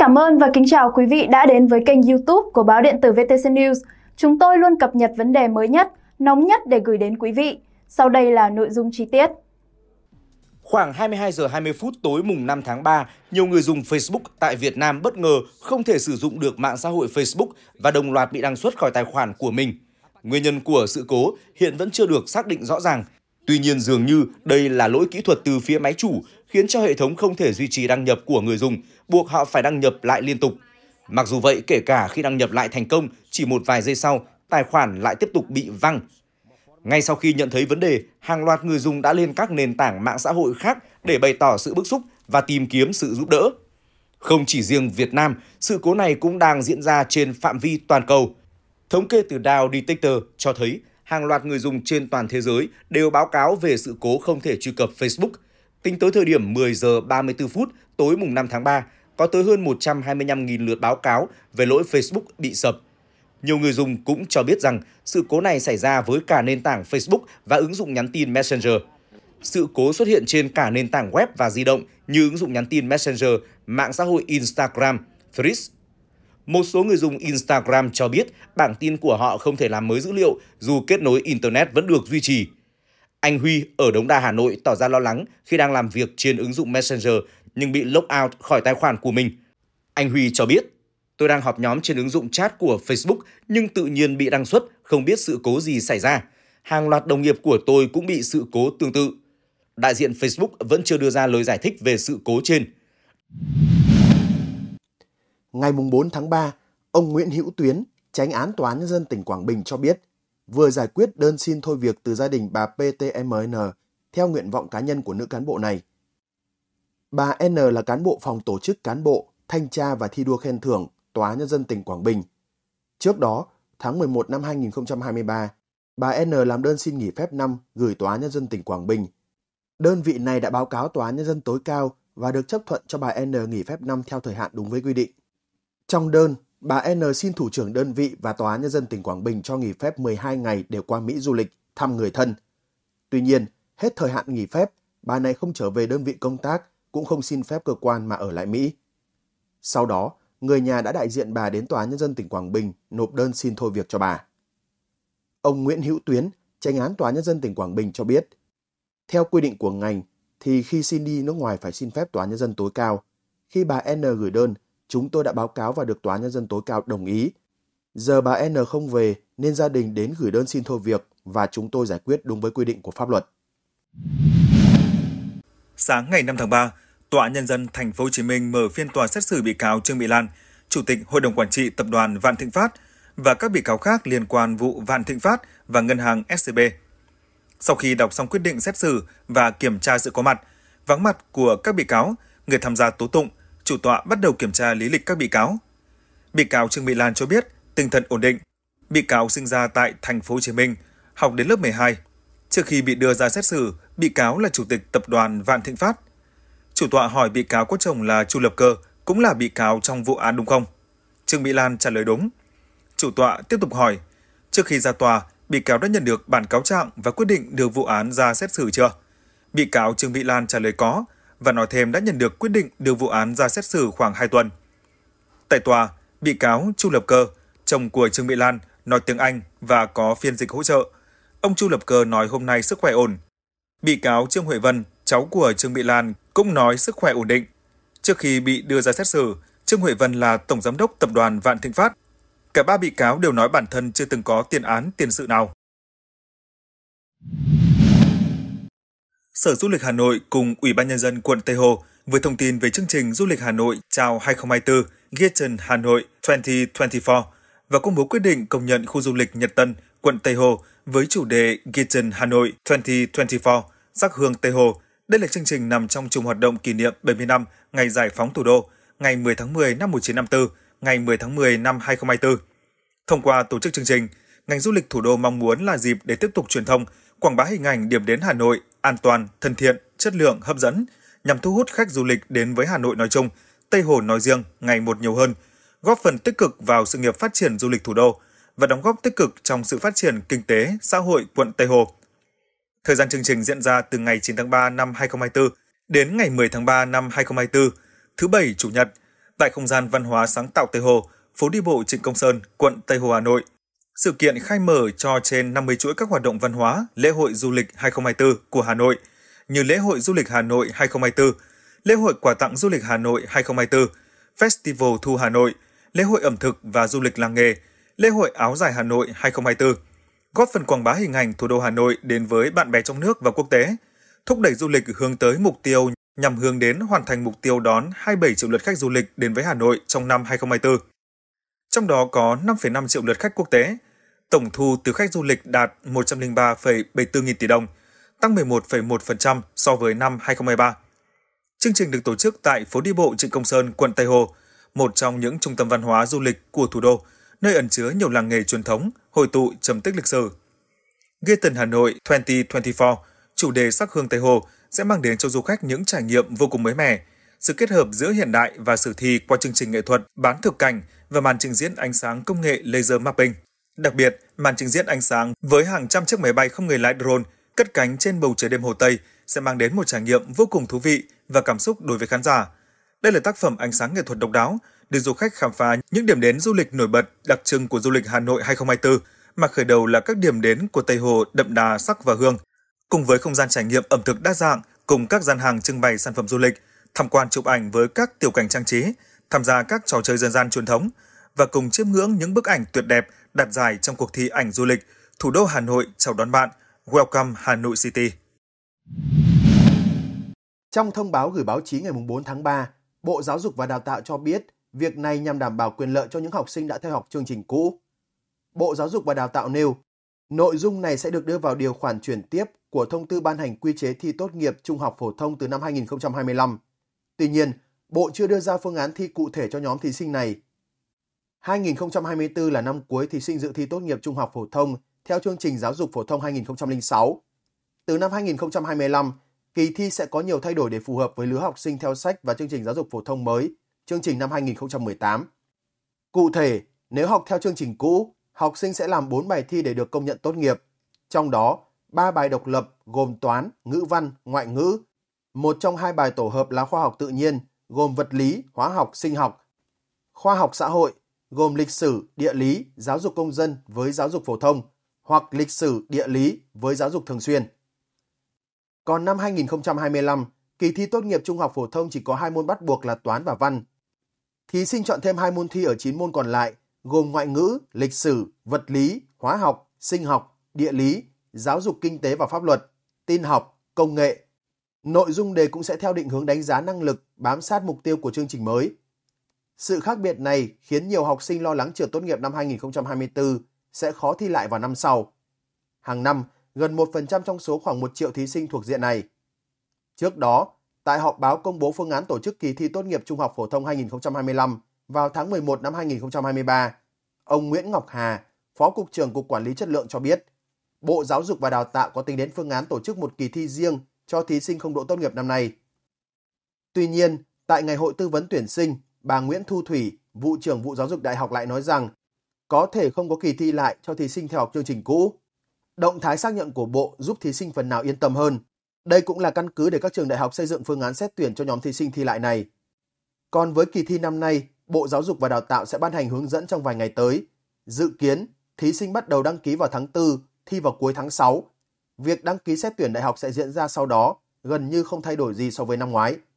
cảm ơn và kính chào quý vị đã đến với kênh youtube của báo điện tử VTC News. Chúng tôi luôn cập nhật vấn đề mới nhất, nóng nhất để gửi đến quý vị. Sau đây là nội dung chi tiết. Khoảng 22 giờ 20 phút tối mùng 5 tháng 3, nhiều người dùng Facebook tại Việt Nam bất ngờ không thể sử dụng được mạng xã hội Facebook và đồng loạt bị đăng xuất khỏi tài khoản của mình. Nguyên nhân của sự cố hiện vẫn chưa được xác định rõ ràng. Tuy nhiên dường như đây là lỗi kỹ thuật từ phía máy chủ khiến cho hệ thống không thể duy trì đăng nhập của người dùng, buộc họ phải đăng nhập lại liên tục. Mặc dù vậy, kể cả khi đăng nhập lại thành công, chỉ một vài giây sau, tài khoản lại tiếp tục bị văng. Ngay sau khi nhận thấy vấn đề, hàng loạt người dùng đã lên các nền tảng mạng xã hội khác để bày tỏ sự bức xúc và tìm kiếm sự giúp đỡ. Không chỉ riêng Việt Nam, sự cố này cũng đang diễn ra trên phạm vi toàn cầu. Thống kê từ Dow Detector cho thấy hàng loạt người dùng trên toàn thế giới đều báo cáo về sự cố không thể truy cập Facebook – Tính tới thời điểm 10 giờ 34 phút tối mùng 5 tháng 3, có tới hơn 125.000 lượt báo cáo về lỗi Facebook bị sập. Nhiều người dùng cũng cho biết rằng sự cố này xảy ra với cả nền tảng Facebook và ứng dụng nhắn tin Messenger. Sự cố xuất hiện trên cả nền tảng web và di động như ứng dụng nhắn tin Messenger, mạng xã hội Instagram, Threads. Một số người dùng Instagram cho biết bảng tin của họ không thể làm mới dữ liệu dù kết nối Internet vẫn được duy trì. Anh Huy ở Đống Đa Hà Nội tỏ ra lo lắng khi đang làm việc trên ứng dụng Messenger nhưng bị log out khỏi tài khoản của mình. Anh Huy cho biết, tôi đang họp nhóm trên ứng dụng chat của Facebook nhưng tự nhiên bị đăng xuất, không biết sự cố gì xảy ra. Hàng loạt đồng nghiệp của tôi cũng bị sự cố tương tự. Đại diện Facebook vẫn chưa đưa ra lời giải thích về sự cố trên. Ngày 4 tháng 3, ông Nguyễn Hữu Tuyến, tránh án Tòa án Nhân dân tỉnh Quảng Bình cho biết, vừa giải quyết đơn xin thôi việc từ gia đình bà PTMN theo nguyện vọng cá nhân của nữ cán bộ này. Bà N là cán bộ phòng tổ chức cán bộ, thanh tra và thi đua khen thưởng Tòa Nhân dân tỉnh Quảng Bình. Trước đó, tháng 11 năm 2023, bà N làm đơn xin nghỉ phép năm gửi Tòa Nhân dân tỉnh Quảng Bình. Đơn vị này đã báo cáo Tòa Nhân dân tối cao và được chấp thuận cho bà N nghỉ phép năm theo thời hạn đúng với quy định. Trong đơn, bà N xin thủ trưởng đơn vị và Tòa án Nhân dân tỉnh Quảng Bình cho nghỉ phép 12 ngày để qua Mỹ du lịch, thăm người thân. Tuy nhiên, hết thời hạn nghỉ phép, bà này không trở về đơn vị công tác, cũng không xin phép cơ quan mà ở lại Mỹ. Sau đó, người nhà đã đại diện bà đến Tòa án Nhân dân tỉnh Quảng Bình nộp đơn xin thôi việc cho bà. Ông Nguyễn Hữu Tuyến, tranh án Tòa án Nhân dân tỉnh Quảng Bình cho biết, theo quy định của ngành, thì khi xin đi nước ngoài phải xin phép Tòa án Nhân dân tối cao. Khi bà N gửi đơn, chúng tôi đã báo cáo và được Tòa Nhân dân tối cao đồng ý. Giờ bà N không về nên gia đình đến gửi đơn xin thôi việc và chúng tôi giải quyết đúng với quy định của pháp luật. Sáng ngày 5 tháng 3, Tòa Nhân dân Thành phố Hồ Chí Minh mở phiên tòa xét xử bị cáo Trương Mỹ Lan, Chủ tịch Hội đồng Quản trị Tập đoàn Vạn Thịnh Phát và các bị cáo khác liên quan vụ Vạn Thịnh Phát và Ngân hàng SCB. Sau khi đọc xong quyết định xét xử và kiểm tra sự có mặt, vắng mặt của các bị cáo, người tham gia tố tụng, chủ tọa bắt đầu kiểm tra lý lịch các bị cáo. Bị cáo Trương Mỹ Lan cho biết tinh thần ổn định. Bị cáo sinh ra tại thành phố Hồ Chí Minh, học đến lớp 12. Trước khi bị đưa ra xét xử, bị cáo là chủ tịch tập đoàn Vạn Thịnh Phát. Chủ tọa hỏi bị cáo có chồng là Chu Lập Cơ, cũng là bị cáo trong vụ án đúng không? Trương Mỹ Lan trả lời đúng. Chủ tọa tiếp tục hỏi, trước khi ra tòa, bị cáo đã nhận được bản cáo trạng và quyết định đưa vụ án ra xét xử chưa? Bị cáo Trương Mỹ Lan trả lời có, và nói thêm đã nhận được quyết định đưa vụ án ra xét xử khoảng 2 tuần. Tại tòa, bị cáo Chu Lập Cơ, chồng của Trương Mỹ Lan, nói tiếng Anh và có phiên dịch hỗ trợ. Ông Chu Lập Cơ nói hôm nay sức khỏe ổn. Bị cáo Trương Huệ Vân, cháu của Trương Mỹ Lan, cũng nói sức khỏe ổn định. Trước khi bị đưa ra xét xử, Trương Huệ Vân là tổng giám đốc tập đoàn Vạn Thịnh Phát. Cả ba bị cáo đều nói bản thân chưa từng có tiền án tiền sự nào. Sở Du lịch Hà Nội cùng Ủy ban Nhân dân quận Tây Hồ vừa thông tin về chương trình Du lịch Hà Nội chào 2024 Giessen Hà Nội 2024 và công bố quyết định công nhận khu du lịch Nhật Tân, quận Tây Hồ với chủ đề Giessen Hà Nội 2024 sắc hương Tây Hồ. Đây là chương trình nằm trong chùm hoạt động kỷ niệm 70 năm ngày giải phóng thủ đô, ngày 10 tháng 10 năm 1954, ngày 10 tháng 10 năm 2024. Thông qua tổ chức chương trình, ngành du lịch thủ đô mong muốn là dịp để tiếp tục truyền thông, quảng bá hình ảnh điểm đến Hà Nội an toàn, thân thiện, chất lượng, hấp dẫn nhằm thu hút khách du lịch đến với Hà Nội nói chung, Tây Hồ nói riêng ngày một nhiều hơn, góp phần tích cực vào sự nghiệp phát triển du lịch thủ đô và đóng góp tích cực trong sự phát triển kinh tế, xã hội quận Tây Hồ. Thời gian chương trình diễn ra từ ngày 9 tháng 3 năm 2024 đến ngày 10 tháng 3 năm 2024, thứ Bảy, Chủ nhật, tại không gian văn hóa sáng tạo Tây Hồ, phố đi bộ Trịnh Công Sơn, quận Tây Hồ, Hà Nội sự kiện khai mở cho trên 50 chuỗi các hoạt động văn hóa, lễ hội du lịch 2024 của Hà Nội, như lễ hội du lịch Hà Nội 2024, lễ hội quà tặng du lịch Hà Nội 2024, Festival Thu Hà Nội, lễ hội ẩm thực và du lịch làng nghề, lễ hội áo dài Hà Nội 2024, góp phần quảng bá hình ảnh thủ đô Hà Nội đến với bạn bè trong nước và quốc tế, thúc đẩy du lịch hướng tới mục tiêu nhằm hướng đến hoàn thành mục tiêu đón 27 triệu lượt khách du lịch đến với Hà Nội trong năm 2024. Trong đó có 5,5 triệu lượt khách quốc tế, tổng thu từ khách du lịch đạt 103,74 nghìn tỷ đồng, tăng 11,1% so với năm 2023. Chương trình được tổ chức tại phố đi bộ Trịnh Công Sơn, quận Tây Hồ, một trong những trung tâm văn hóa du lịch của thủ đô, nơi ẩn chứa nhiều làng nghề truyền thống, hội tụ trầm tích lịch sử. Gaten Hà Nội 2024, chủ đề sắc hương Tây Hồ sẽ mang đến cho du khách những trải nghiệm vô cùng mới mẻ, sự kết hợp giữa hiện đại và sử thi qua chương trình nghệ thuật bán thực cảnh và màn trình diễn ánh sáng công nghệ laser mapping. Đặc biệt, màn trình diễn ánh sáng với hàng trăm chiếc máy bay không người lái drone cất cánh trên bầu trời đêm Hồ Tây sẽ mang đến một trải nghiệm vô cùng thú vị và cảm xúc đối với khán giả. Đây là tác phẩm ánh sáng nghệ thuật độc đáo, để du khách khám phá những điểm đến du lịch nổi bật đặc trưng của du lịch Hà Nội 2024, mà khởi đầu là các điểm đến của Tây Hồ đậm đà sắc và hương. Cùng với không gian trải nghiệm ẩm thực đa dạng, cùng các gian hàng trưng bày sản phẩm du lịch, tham quan chụp ảnh với các tiểu cảnh trang trí, tham gia các trò chơi dân gian truyền thống và cùng chiêm ngưỡng những bức ảnh tuyệt đẹp đạt giải trong cuộc thi ảnh du lịch Thủ đô Hà Nội chào đón bạn Welcome Hà Nội City. Trong thông báo gửi báo chí ngày 4 tháng 3, Bộ Giáo dục và Đào tạo cho biết việc này nhằm đảm bảo quyền lợi cho những học sinh đã theo học chương trình cũ. Bộ Giáo dục và Đào tạo nêu, nội dung này sẽ được đưa vào điều khoản chuyển tiếp của thông tư ban hành quy chế thi tốt nghiệp trung học phổ thông từ năm 2025. Tuy nhiên, Bộ chưa đưa ra phương án thi cụ thể cho nhóm thí sinh này 2024 là năm cuối thí sinh dự thi tốt nghiệp trung học phổ thông theo chương trình giáo dục phổ thông 2006. Từ năm 2025, kỳ thi sẽ có nhiều thay đổi để phù hợp với lứa học sinh theo sách và chương trình giáo dục phổ thông mới, chương trình năm 2018. Cụ thể, nếu học theo chương trình cũ, học sinh sẽ làm 4 bài thi để được công nhận tốt nghiệp. Trong đó, 3 bài độc lập gồm toán, ngữ văn, ngoại ngữ. Một trong hai bài tổ hợp là khoa học tự nhiên, gồm vật lý, hóa học, sinh học. Khoa học xã hội gồm lịch sử, địa lý, giáo dục công dân với giáo dục phổ thông hoặc lịch sử, địa lý với giáo dục thường xuyên. Còn năm 2025, kỳ thi tốt nghiệp trung học phổ thông chỉ có hai môn bắt buộc là toán và văn. Thí sinh chọn thêm hai môn thi ở 9 môn còn lại, gồm ngoại ngữ, lịch sử, vật lý, hóa học, sinh học, địa lý, giáo dục kinh tế và pháp luật, tin học, công nghệ. Nội dung đề cũng sẽ theo định hướng đánh giá năng lực bám sát mục tiêu của chương trình mới. Sự khác biệt này khiến nhiều học sinh lo lắng trường tốt nghiệp năm 2024 sẽ khó thi lại vào năm sau. Hàng năm, gần 1% trong số khoảng 1 triệu thí sinh thuộc diện này. Trước đó, tại họp báo công bố phương án tổ chức kỳ thi tốt nghiệp trung học phổ thông 2025 vào tháng 11 năm 2023, ông Nguyễn Ngọc Hà, Phó Cục trưởng Cục Quản lý Chất lượng cho biết, Bộ Giáo dục và Đào tạo có tính đến phương án tổ chức một kỳ thi riêng cho thí sinh không đỗ tốt nghiệp năm nay. Tuy nhiên, tại ngày hội tư vấn tuyển sinh, Bà Nguyễn Thu Thủy, vụ trưởng vụ giáo dục đại học lại nói rằng có thể không có kỳ thi lại cho thí sinh theo học chương trình cũ. Động thái xác nhận của Bộ giúp thí sinh phần nào yên tâm hơn. Đây cũng là căn cứ để các trường đại học xây dựng phương án xét tuyển cho nhóm thí sinh thi lại này. Còn với kỳ thi năm nay, Bộ Giáo dục và Đào tạo sẽ ban hành hướng dẫn trong vài ngày tới. Dự kiến, thí sinh bắt đầu đăng ký vào tháng 4, thi vào cuối tháng 6. Việc đăng ký xét tuyển đại học sẽ diễn ra sau đó, gần như không thay đổi gì so với năm ngoái.